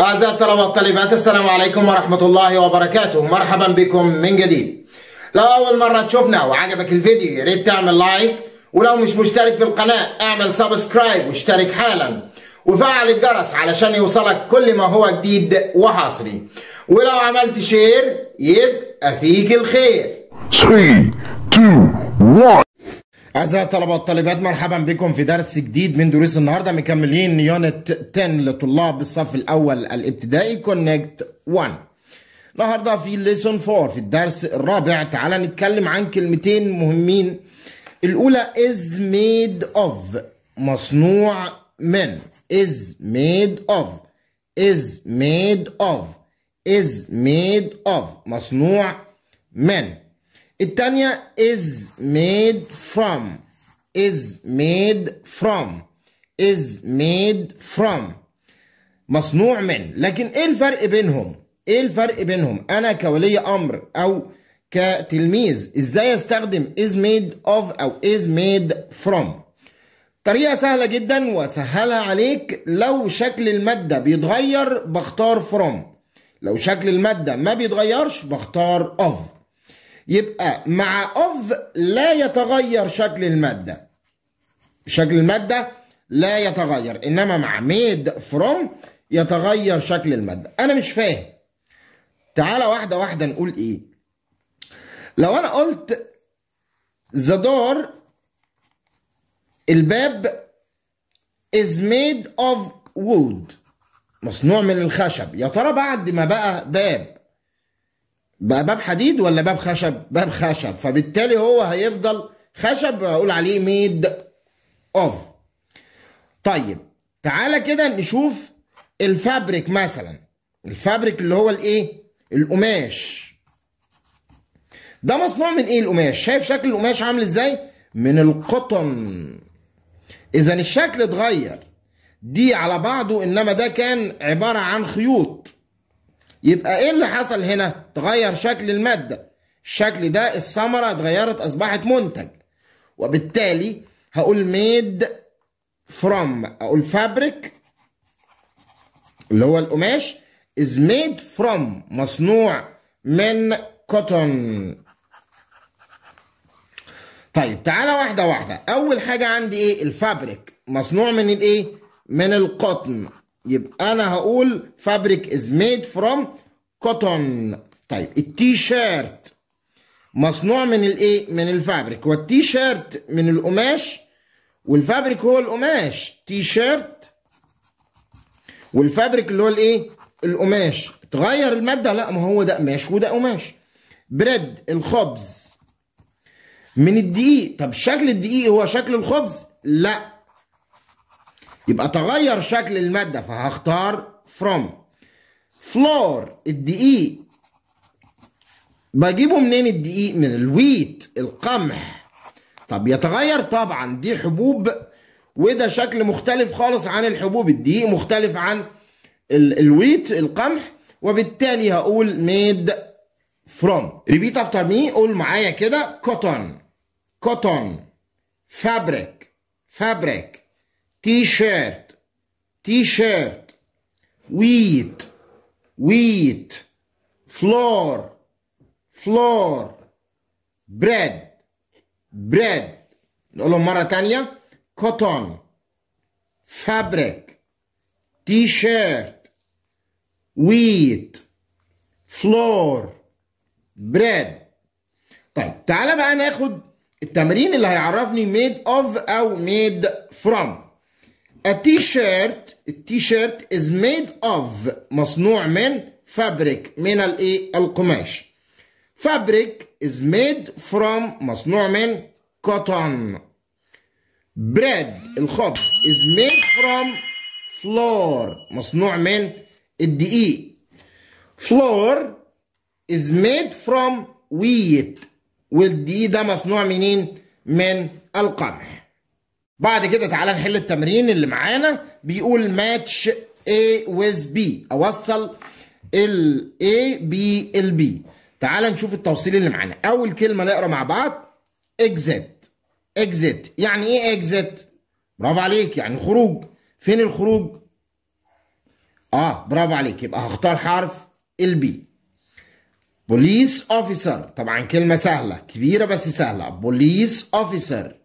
أعزائي الطلبة والطالبات السلام عليكم ورحمة الله وبركاته مرحبا بكم من جديد لو أول مرة تشوفنا وعجبك الفيديو يا ريت تعمل لايك ولو مش مشترك في القناة اعمل سبسكرايب واشترك حالا وفعل الجرس علشان يوصلك كل ما هو جديد وحصري ولو عملت شير يبقى فيك الخير 3 2 1 أعزائي الطلبة والطالبات مرحبا بكم في درس جديد من دروس النهاردة مكملين يونت 10 لطلاب الصف الأول الابتدائي كونكت 1 النهاردة في ليسون 4 في الدرس الرابع تعالى نتكلم عن كلمتين مهمين الأولى is made of مصنوع من is made of is made of is made of مصنوع من التانية is made from is made from is made from مصنوع من لكن ايه الفرق بينهم ايه الفرق بينهم انا كولي امر او كتلميذ ازاي استخدم is made of او is made from طريقة سهلة جدا وسهلها عليك لو شكل المادة بيتغير بختار from لو شكل المادة ما بيتغيرش بختار of يبقى مع اوف لا يتغير شكل الماده شكل الماده لا يتغير انما مع ميد فروم يتغير شكل الماده انا مش فاهم تعالى واحده واحده نقول ايه لو انا قلت the door الباب is made of wood مصنوع من الخشب يا ترى بعد ما بقى باب بقى باب حديد ولا باب خشب باب خشب فبالتالي هو هيفضل خشب اقول عليه ميد اوف طيب تعالى كده نشوف الفابريك مثلا الفابريك اللي هو الايه القماش ده مصنوع من ايه القماش شايف شكل القماش عامل ازاي من القطن اذا الشكل اتغير دي على بعضه انما ده كان عباره عن خيوط يبقى ايه اللي حصل هنا؟ تغير شكل المادة الشكل ده الثمرة اتغيرت اصبحت منتج وبالتالي هقول ميد فروم اقول فابريك اللي هو القماش از ميد فروم مصنوع من كوتون طيب تعالى واحده واحده اول حاجه عندي ايه الفابريك مصنوع من الايه من القطن يبقى انا هقول فابريك از ميد فروم كوتون طيب التي شيرت مصنوع من الايه من الفابريك والتي شيرت من القماش والفابريك هو القماش تي شيرت والفابريك اللي هو الايه القماش تغير الماده لا ما هو ده قماش وده قماش بريد الخبز من الدقيق طب شكل الدقيق هو شكل الخبز لا يبقى تغير شكل المادة فهختار from فلور الدقيق بجيبه منين الدقيق من الويت القمح طب يتغير طبعا دي حبوب وده شكل مختلف خالص عن الحبوب الدقيق مختلف عن ال الويت القمح وبالتالي هقول ميد فروم ريبيت افتر مي قول معايا كده كوتون كوتون فابريك فابريك تيشيرت تيشيرت ويت ويت فلور فلور بريد بريد نقوله مرة تانية كوتون فابريك تيشيرت ويت فلور بريد طيب تعالى بقى ناخد التمرين اللي هيعرفني ميد اوف او ميد فروم A t-shirt t-shirt is made of مصنوع من fabric من الايه القماش fabric is made from مصنوع من cotton bread الخبز is made from flour مصنوع من الدقيق flour is made from wheat والدقيق ده مصنوع منين من القمح بعد كده تعالى نحل التمرين اللي معانا بيقول ماتش A with B اوصل ال A ال B تعالى نشوف التوصيل اللي معانا اول كلمه نقرا مع بعض exit exit يعني ايه exit برافو عليك يعني خروج فين الخروج اه برافو عليك يبقى هختار حرف ال B بوليس اوفيسر طبعا كلمه سهله كبيره بس سهله بوليس اوفيسر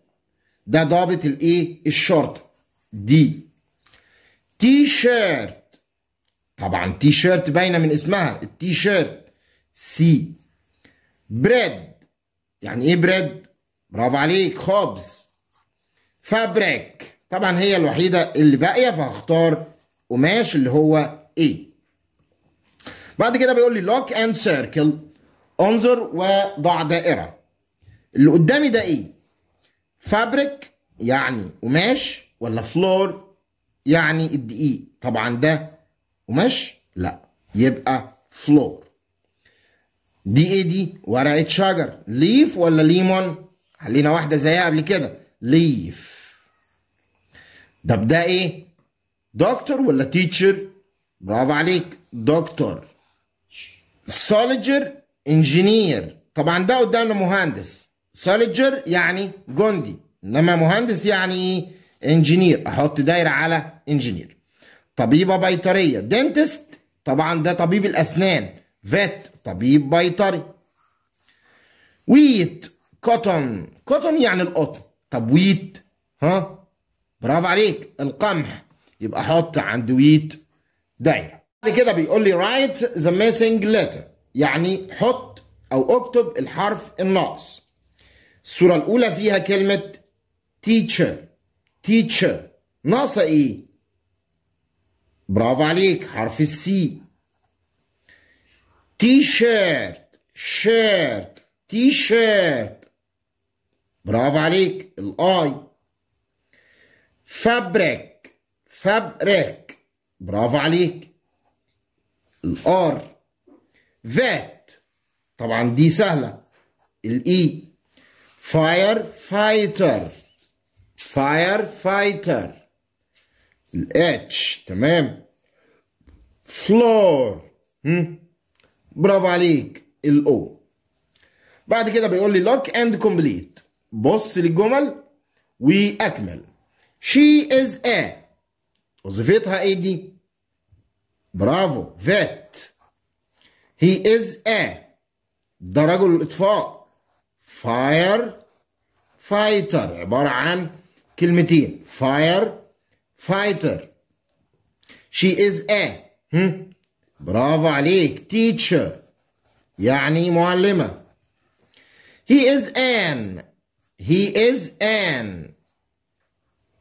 ده ضابط الايه الشرطه دي تي شيرت طبعا تي شيرت باينه من اسمها التي شيرت سي بريد يعني ايه بريد برافو عليك خبز فابريك طبعا هي الوحيده اللي باقيه فهختار قماش اللي هو ايه بعد كده بيقول لي لوك اند سيركل انظر وضع دائره اللي قدامي ده ايه فابريك يعني قماش ولا فلور يعني الدقيق طبعا ده قماش لا يبقى فلور دي ايه دي ورقه شجر ليف ولا ليمون خلينا واحده زيها قبل كده ليف طب ده ايه دكتور ولا تيتشر برافو عليك دكتور سولجر انجينير طبعا ده قدامنا مهندس سالجر يعني جندي انما مهندس يعني ايه انجينير احط دايره على انجينير طبيبه بيطريه دنتست طبعا ده طبيب الاسنان فيت طبيب بيطري ويت كوتون كوتون يعني القطن طب ويت ها برافو عليك القمح يبقى حط عند ويت دايره بعد كده بيقول لي رايت ذا ميسنج ليتر يعني حط او اكتب الحرف الناقص الصورة الأولى فيها كلمة teacher teacher ناقصة إيه؟ برافو عليك حرف السي تي شيرت شيرت تي شيرت برافو عليك الاي فابريك فابريك برافو عليك الار ذات طبعا دي سهله الاي e. firefighter firefighter الاتش تمام فلور برافو عليك الاو بعد كده بيقول لي لوك اند كومبليت بص للجمل واكمل شي از ا وظيفتها ايه دي برافو فات هي از ا ده رجل اطفاء فاير فايتر عبارة عن كلمتين فاير فايتر شي از ا برافو عليك تيتشر يعني معلمة هي از ان هي از ان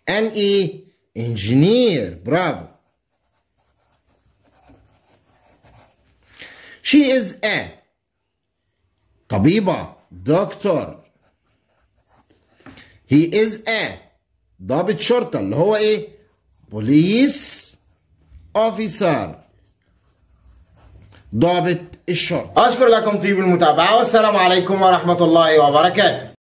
ان اي انجينير برافو شي از a طبيبة دكتور هي از ا ضابط شرطه اللي هو ايه بوليس اوفيسر ضابط الشرطه اشكر لكم طيب المتابعه والسلام عليكم ورحمه الله وبركاته